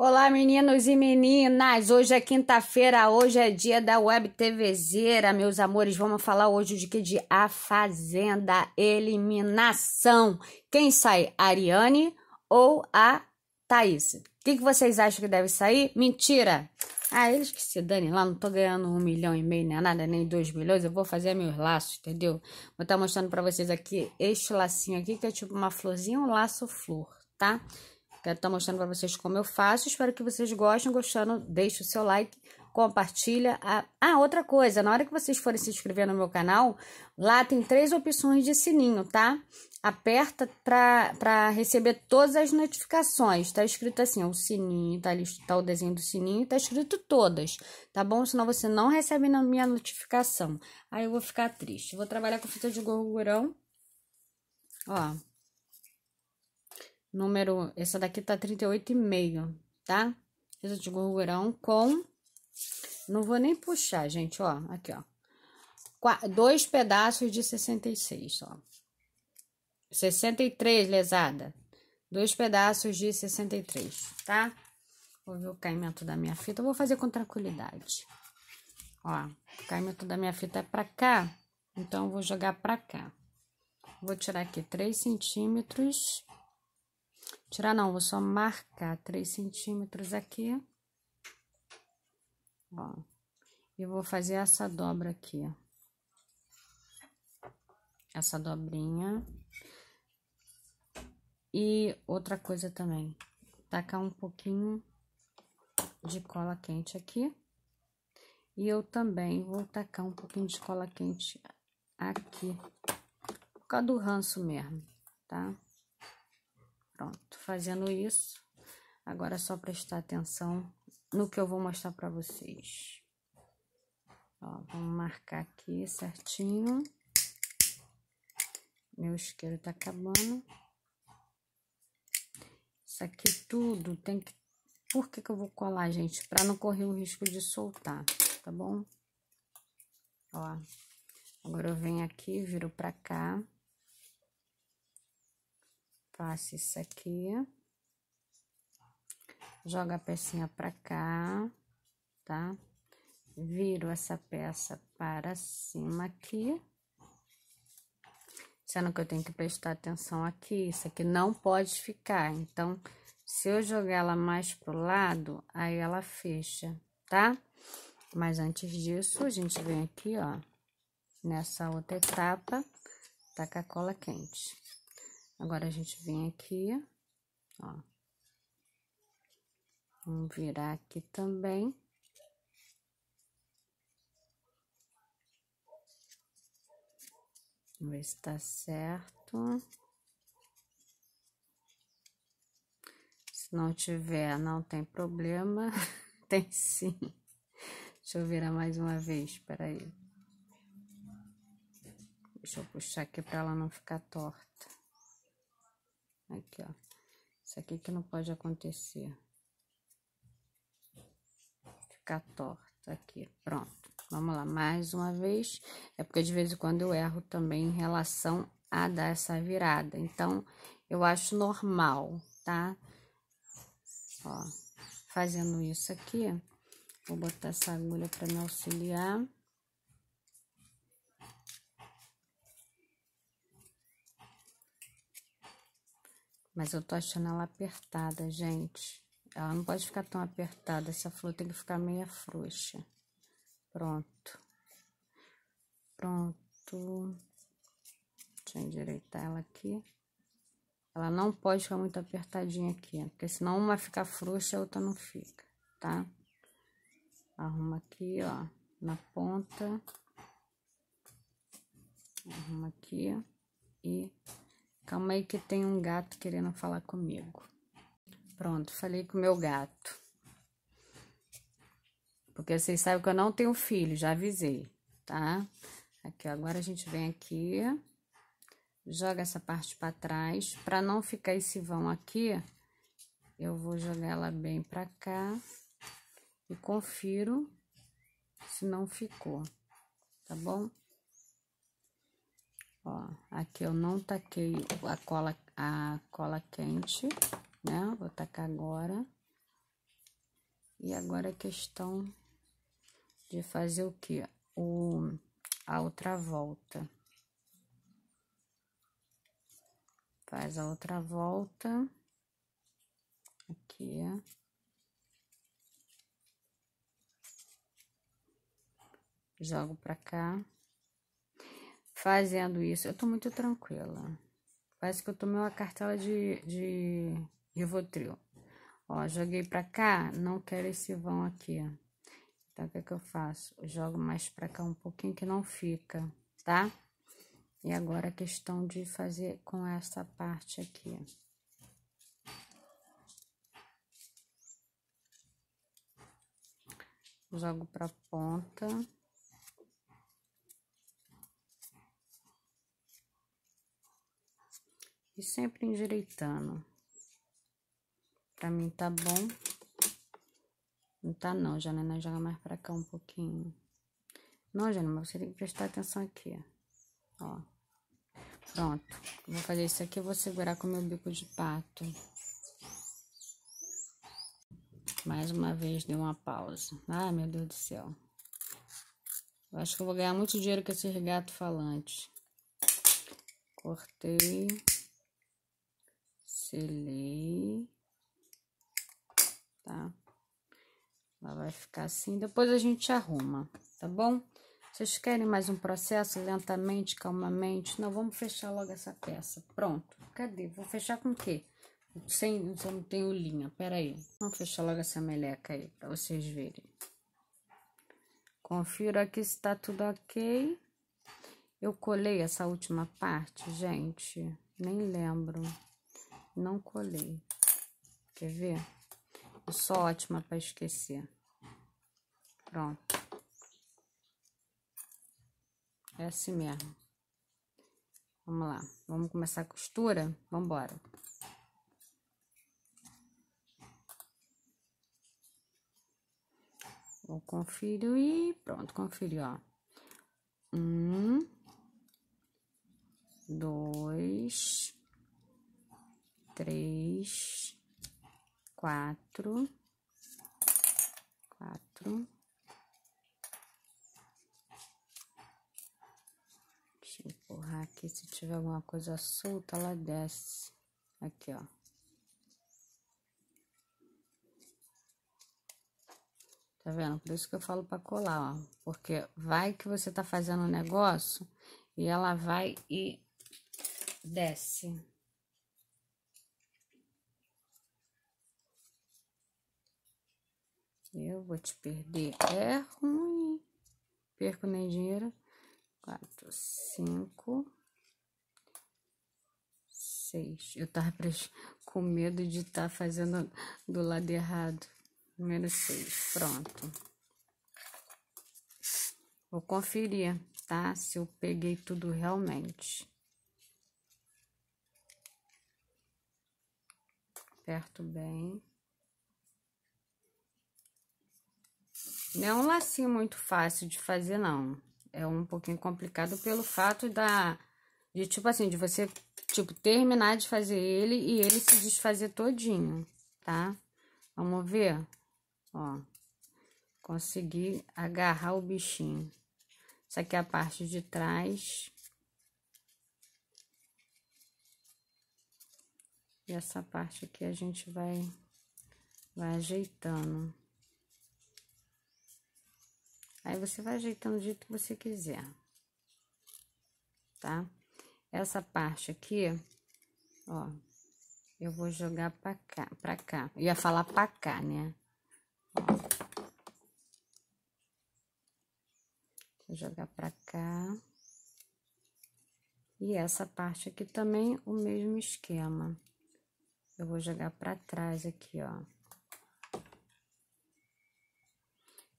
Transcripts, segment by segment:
Olá, meninos e meninas! Hoje é quinta-feira, hoje é dia da Web Zera, meus amores. Vamos falar hoje de que? De A Fazenda Eliminação. Quem sai, Ariane ou a Thaís? O que, que vocês acham que deve sair? Mentira! Ah, eles que se danem lá, não tô ganhando um milhão e meio, nem nada, nem dois milhões, eu vou fazer meus laços, entendeu? Vou estar tá mostrando pra vocês aqui este lacinho aqui, que é tipo uma florzinha, um laço flor, tá? Quero estar tá mostrando para vocês como eu faço. Espero que vocês gostem. Gostando, deixe o seu like, compartilha. A... Ah, ah, outra coisa, na hora que vocês forem se inscrever no meu canal, lá tem três opções de sininho, tá? Aperta para receber todas as notificações. Tá escrito assim, o sininho, tá, ali, tá o desenho do sininho, tá escrito todas, tá bom? Senão você não recebe na minha notificação. Aí eu vou ficar triste. Vou trabalhar com fita de gorgurão. Ó, número, essa daqui tá 38,5, tá? Esse de gorgurão com, não vou nem puxar, gente, ó, aqui, ó. dois pedaços de 66, ó. 63, lesada. Dois pedaços de 63, tá? Vou ver o caimento da minha fita, eu vou fazer com tranquilidade. Ó, o caimento da minha fita é pra cá, então vou jogar pra cá. Vou tirar aqui 3 centímetros Tirar não, vou só marcar 3 centímetros aqui. Ó. E vou fazer essa dobra aqui, ó. Essa dobrinha. E outra coisa também. Tacar um pouquinho de cola quente aqui. E eu também vou tacar um pouquinho de cola quente aqui. Por causa do ranço mesmo, tá? Pronto, fazendo isso, agora é só prestar atenção no que eu vou mostrar para vocês. Ó, vamos marcar aqui certinho. Meu isqueiro tá acabando. Isso aqui tudo tem que... Por que que eu vou colar, gente? Pra não correr o risco de soltar, tá bom? Ó, agora eu venho aqui, viro pra cá. Faço isso aqui. Joga a pecinha pra cá, tá? Viro essa peça para cima aqui. Sendo que eu tenho que prestar atenção aqui, isso aqui não pode ficar. Então, se eu jogar ela mais pro lado, aí ela fecha, tá? Mas antes disso, a gente vem aqui, ó, nessa outra etapa, tá com a cola quente. Agora, a gente vem aqui, ó. Vamos virar aqui também. Vamos ver se tá certo. Se não tiver, não tem problema. tem sim. Deixa eu virar mais uma vez, peraí. Deixa eu puxar aqui para ela não ficar torta. Aqui, ó. Isso aqui que não pode acontecer. Ficar torto aqui, pronto. Vamos lá, mais uma vez. É porque de vez em quando eu erro também em relação a dar essa virada. Então, eu acho normal, tá? Ó, fazendo isso aqui, vou botar essa agulha para me auxiliar. Mas eu tô achando ela apertada, gente. Ela não pode ficar tão apertada. Essa flor tem que ficar meia frouxa. Pronto. Pronto. Deixa eu endireitar ela aqui. Ela não pode ficar muito apertadinha aqui, né? porque senão uma fica frouxa e a outra não fica, tá? Arruma aqui, ó, na ponta. Arruma aqui e Calma aí que tem um gato querendo falar comigo. Pronto, falei com o meu gato. Porque vocês sabem que eu não tenho filho, já avisei, tá? Aqui, ó, agora a gente vem aqui, joga essa parte para trás. Para não ficar esse vão aqui, eu vou jogar ela bem para cá e confiro se não ficou, tá bom? Ó, aqui eu não taquei a cola, a cola quente, né? Vou tacar agora. E agora é questão de fazer o que? O, a outra volta. Faz a outra volta. Aqui. Jogo pra cá fazendo isso. Eu tô muito tranquila. Parece que eu tomei uma cartela de, de Rivotril. Ó, joguei pra cá, não quero esse vão aqui. Então, o que é que eu faço? Eu jogo mais pra cá um pouquinho que não fica, tá? E agora a questão de fazer com essa parte aqui. Jogo pra ponta. E sempre endireitando. Pra mim tá bom. Não tá não, Janena, né? joga mais pra cá um pouquinho. Não, Janena, você tem que prestar atenção aqui, ó. Pronto. Vou fazer isso aqui, eu vou segurar com meu bico de pato. Mais uma vez, deu uma pausa. Ai, meu Deus do céu. Eu acho que eu vou ganhar muito dinheiro com esses gatos falantes. Cortei selei, tá? Ela vai ficar assim, depois a gente arruma, tá bom? Vocês querem mais um processo lentamente, calmamente? Não, vamos fechar logo essa peça. Pronto. Cadê? Vou fechar com o quê? Sem, eu não tenho linha, peraí. Vamos fechar logo essa meleca aí, pra vocês verem. Confiro aqui se tá tudo ok. Eu colei essa última parte, gente, nem lembro não colei. Quer ver? Eu sou ótima para esquecer. Pronto. É assim mesmo. Vamos lá. Vamos começar a costura? Vamos embora. Vou confiro e pronto, confiro, ó. Um, dois, três, quatro, quatro. Deixa eu empurrar aqui, se tiver alguma coisa solta, ela desce. Aqui, ó. Tá vendo? Por isso que eu falo pra colar, ó. Porque vai que você tá fazendo um negócio e ela vai e desce. Eu vou te perder. É ruim. Perco nem dinheiro. Quatro, cinco, seis. Eu tava com medo de estar tá fazendo do lado errado. Número seis. Pronto. Vou conferir, tá? Se eu peguei tudo realmente. Aperto bem. Não é um lacinho muito fácil de fazer, não. É um pouquinho complicado pelo fato da... De, tipo assim, de você, tipo, terminar de fazer ele e ele se desfazer todinho, tá? Vamos ver? Ó. Consegui agarrar o bichinho. Essa aqui é a parte de trás. E essa parte aqui a gente vai, vai ajeitando. Aí você vai ajeitando do jeito que você quiser, tá? Essa parte aqui, ó, eu vou jogar pra cá, pra cá. Eu ia falar pra cá, né? Ó. Vou jogar pra cá. E essa parte aqui também, o mesmo esquema. Eu vou jogar pra trás aqui, ó.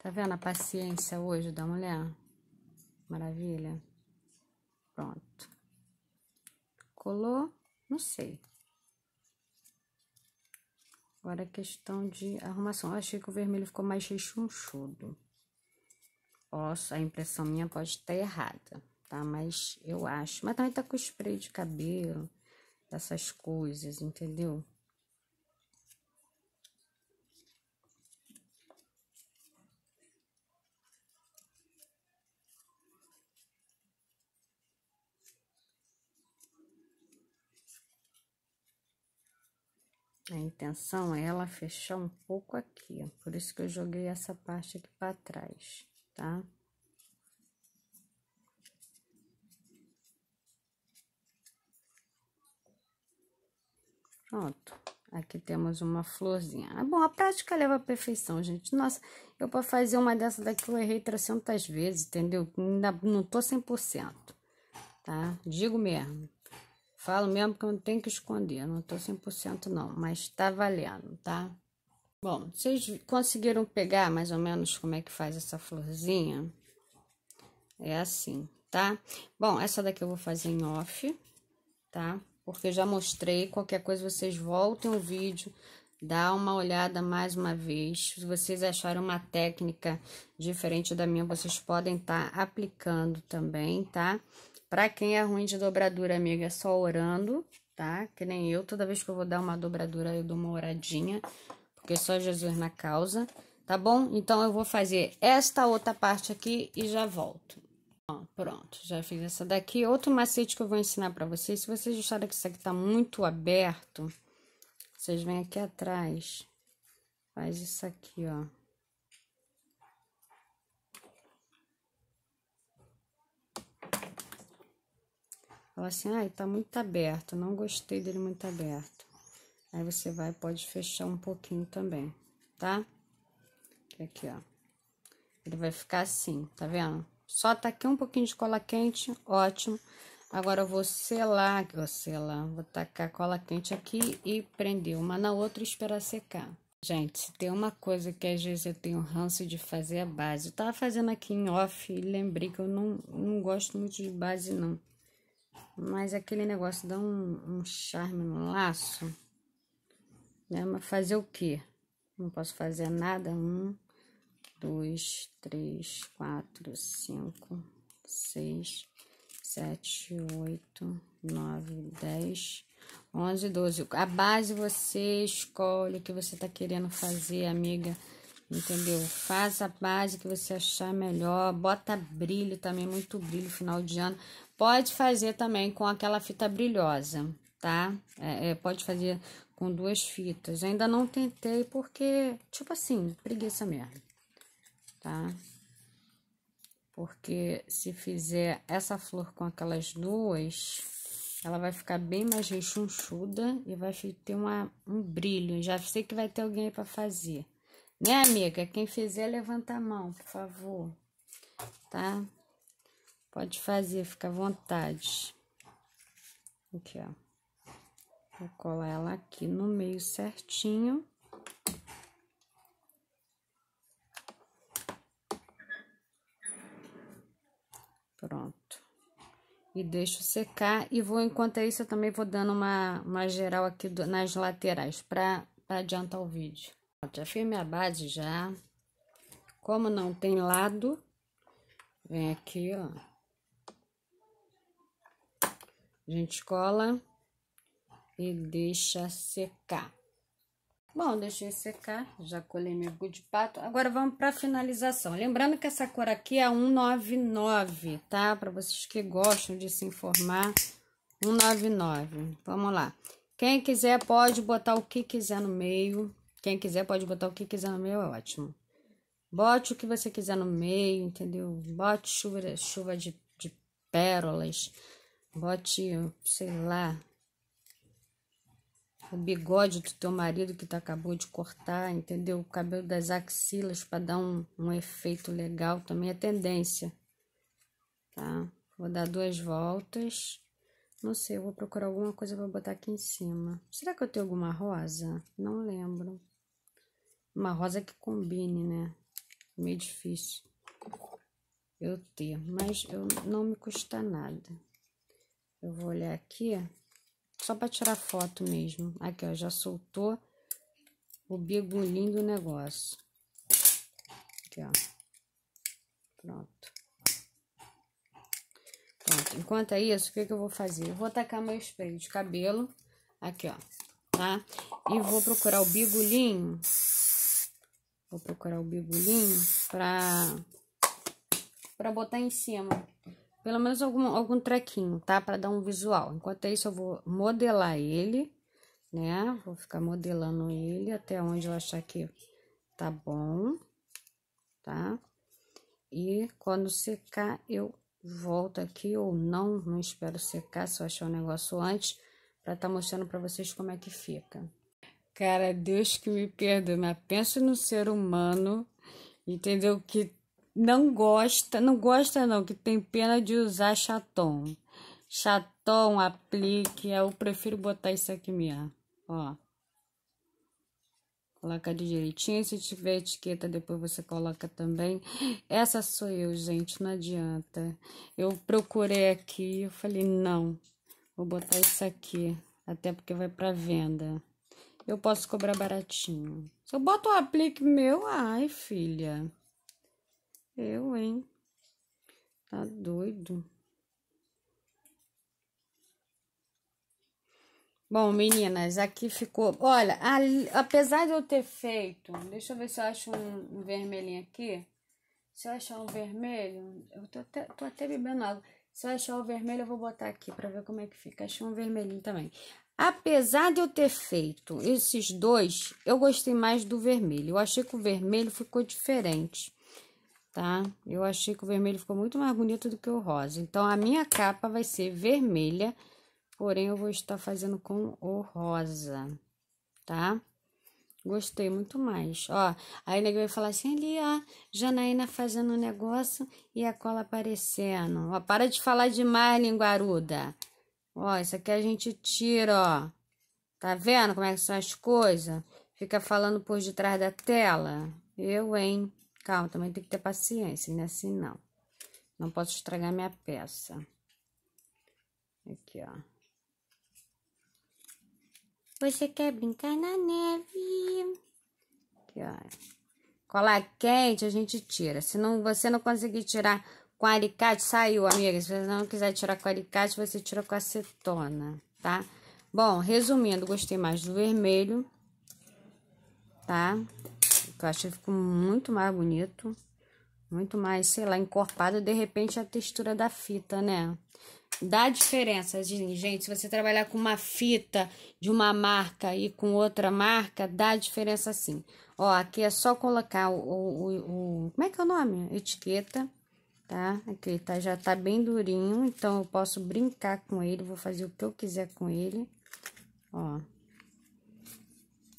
Tá vendo a paciência hoje da mulher? Maravilha. Pronto. Colou? Não sei. Agora é questão de arrumação. Eu achei que o vermelho ficou mais rechonchudo. Posso, a impressão minha pode estar errada, tá? Mas eu acho. Mas também tá com spray de cabelo, essas coisas, entendeu? intenção é ela fechar um pouco aqui, ó. Por isso que eu joguei essa parte aqui para trás, tá? Pronto. Aqui temos uma florzinha. Ah, bom, a prática leva à perfeição, gente. Nossa, eu para fazer uma dessa daqui eu errei 300 vezes, entendeu? Ainda não tô 100%, tá? Digo mesmo. Falo mesmo que eu não tenho que esconder, não tô 100% não, mas tá valendo, tá? Bom, vocês conseguiram pegar mais ou menos como é que faz essa florzinha? É assim, tá? Bom, essa daqui eu vou fazer em off, tá? Porque eu já mostrei, qualquer coisa vocês voltem o vídeo, dá uma olhada mais uma vez. Se vocês acharem uma técnica diferente da minha, vocês podem estar tá aplicando também, tá? Tá? Para quem é ruim de dobradura, amiga, é só orando, tá? Que nem eu, toda vez que eu vou dar uma dobradura, eu dou uma oradinha, porque só Jesus na causa, tá bom? Então eu vou fazer esta outra parte aqui e já volto. Ó, pronto, já fiz essa daqui. Outro macete que eu vou ensinar para vocês, se vocês acharem que isso aqui tá muito aberto, vocês vêm aqui atrás, faz isso aqui, ó. Fala assim, ah, tá muito aberto, não gostei dele muito aberto. Aí você vai, pode fechar um pouquinho também, tá? Aqui, ó. Ele vai ficar assim, tá vendo? Só tá aqui um pouquinho de cola quente, ótimo. Agora eu vou selar, vou selar, vou tacar cola quente aqui e prender uma na outra e esperar secar. Gente, se tem uma coisa que às vezes eu tenho ranço de fazer a é base. Eu tava fazendo aqui em off e lembrei que eu não, não gosto muito de base, não. Mas aquele negócio dá um, um charme no laço. Né? Mas fazer o quê? Não posso fazer nada. Um, dois, três, quatro, cinco, seis, sete, oito, nove, dez, onze, doze. A base você escolhe o que você tá querendo fazer, amiga. Entendeu? Faz a base que você achar melhor. Bota brilho também, muito brilho final de ano. Pode fazer também com aquela fita brilhosa, tá? É, é, pode fazer com duas fitas. Eu ainda não tentei porque, tipo assim, preguiça mesmo, tá? Porque se fizer essa flor com aquelas duas, ela vai ficar bem mais rechonchuda e vai ter uma, um brilho. Já sei que vai ter alguém aí pra fazer. Né, amiga? Quem fizer, levanta a mão, por favor. Tá? Pode fazer, fica à vontade. Aqui, ó. Vou colar ela aqui no meio certinho. Pronto. E deixo secar e vou, enquanto é isso, eu também vou dando uma, uma geral aqui do, nas laterais para adiantar o vídeo. já fiz minha base já. Como não tem lado, vem aqui, ó a gente cola e deixa secar. Bom, deixei secar, já colhei meu gude pato. Agora vamos para finalização. Lembrando que essa cor aqui é 199, tá? Para vocês que gostam de se informar, 199. Vamos lá. Quem quiser pode botar o que quiser no meio. Quem quiser pode botar o que quiser no meio, é ótimo. Bote o que você quiser no meio, entendeu? Bote chuva, chuva de, de pérolas. Bote, sei lá, o bigode do teu marido que tu acabou de cortar, entendeu? O cabelo das axilas para dar um, um efeito legal também é tendência, tá? Vou dar duas voltas. Não sei, eu vou procurar alguma coisa para botar aqui em cima. Será que eu tenho alguma rosa? Não lembro. Uma rosa que combine, né? Meio difícil eu ter, mas eu, não me custa nada. Eu vou olhar aqui, só para tirar foto mesmo. Aqui, ó, já soltou o bigulinho do negócio. Aqui, ó. Pronto. Pronto. Enquanto é isso, o que, que eu vou fazer? Eu vou tacar meu spray de cabelo aqui, ó, tá? E vou procurar o bigulinho. Vou procurar o bigulinho pra, pra botar em cima pelo menos algum, algum trequinho, tá? Para dar um visual. Enquanto isso, eu vou modelar ele, né? Vou ficar modelando ele até onde eu achar que tá bom, tá? E quando secar, eu volto aqui ou não, não espero secar, se eu achar o um negócio antes, para estar tá mostrando para vocês como é que fica. Cara, Deus que me perdoe, mas penso no ser humano, entendeu? Que não gosta, não gosta não, que tem pena de usar chatom. Chatom, aplique, eu prefiro botar isso aqui mesmo, ó. Coloca de direitinho, se tiver etiqueta depois você coloca também. Essa sou eu, gente, não adianta. Eu procurei aqui, eu falei, não, vou botar isso aqui, até porque vai pra venda. Eu posso cobrar baratinho. Se eu boto o um aplique meu, ai, filha... Eu, hein? Tá doido. Bom, meninas, aqui ficou. Olha, apesar de eu ter feito. Deixa eu ver se eu acho um, um vermelhinho aqui. Se eu achar um vermelho. Eu tô até, tô até bebendo água. Se eu achar o vermelho, eu vou botar aqui pra ver como é que fica. Achei um vermelhinho também. Apesar de eu ter feito esses dois, eu gostei mais do vermelho. Eu achei que o vermelho ficou diferente tá? Eu achei que o vermelho ficou muito mais bonito do que o rosa. Então, a minha capa vai ser vermelha, porém, eu vou estar fazendo com o rosa, tá? Gostei muito mais. Ó, aí ninguém vai falar assim, ali, ó, Janaína fazendo um negócio e a cola aparecendo. Ó, para de falar demais, linguaruda. Ó, isso aqui a gente tira, ó. Tá vendo como é que são as coisas? Fica falando por detrás da tela. Eu, hein? calma, também tem que ter paciência, não é assim não. Não posso estragar minha peça. Aqui, ó. Você quer brincar na neve? Aqui, ó. Colar quente a gente tira. Se não, você não conseguir tirar com alicate, saiu, amiga. Se você não quiser tirar com alicate, você tira com acetona, tá? Bom, resumindo, gostei mais do vermelho, tá? que eu achei ficou muito mais bonito, muito mais, sei lá, encorpado. De repente, a textura da fita, né? Dá diferença, gente. Se você trabalhar com uma fita de uma marca e com outra marca, dá diferença sim. Ó, aqui é só colocar o, o, o como é que é o nome? Etiqueta, tá? Aqui tá, já tá bem durinho, então eu posso brincar com ele, vou fazer o que eu quiser com ele. Ó,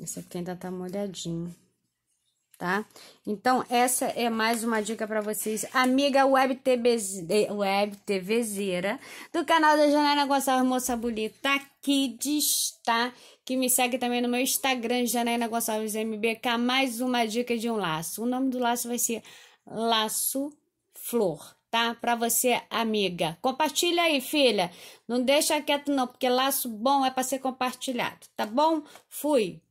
esse aqui ainda tá molhadinho tá? Então, essa é mais uma dica para vocês, amiga web, TBZ, eh, web do canal da Janaina Gonçalves Moça Bonita, aqui de estar, que me segue também no meu Instagram, Janaina Gonçalves MBK, mais uma dica de um laço. O nome do laço vai ser Laço Flor. Tá? Para você, amiga. Compartilha aí, filha. Não deixa quieto, não, porque laço bom é para ser compartilhado, tá bom? Fui.